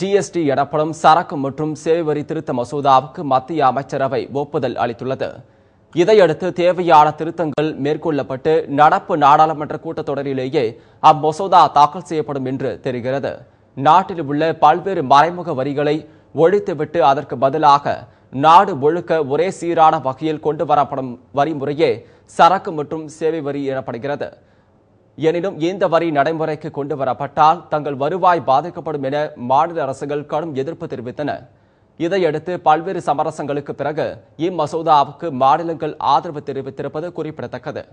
GST எனப்படும் சரக்கு மற்றும் சேவை வரி திருத்த மசோதாவுக்கு மத்திய அமைச்சரவை ஒப்புதல் அளித்துள்ளது இதையடுத்து தேவையான திருத்தங்கள் மேற்கொள்ளப்பட்டு நடப்பு நாடாளுமன்ற கூட்டத்தொடரிலேயே அம்மசோதா தாக்கல் செய்யப்படும் என்று தெரிகிறது நாட்டில் உள்ள பல்வேறு மறைமுக வரிகளை ஒழித்துவிட்டு அதற்கு பதிலாக நாடு முழுக்க ஒரே சீரான வகையில் கொண்டு வரப்படும் வரிமுறையே சரக்கு மற்றும் சேவை வரி எனப்படுகிறது எனினும் இந்த வரி நடைமுறைக்கு கொண்டு வரப்பட்டால் தங்கள் வருவாய் பாதிக்கப்படும் என மாநில அரசுகள் கடும் எதிர்ப்பு தெரிவித்தன இதையடுத்து பல்வேறு சமரசங்களுக்கு பிறகு இம்மசோதாவுக்கு மாநிலங்கள் ஆதரவு தெரிவித்திருப்பது குறிப்பிடத்தக்கது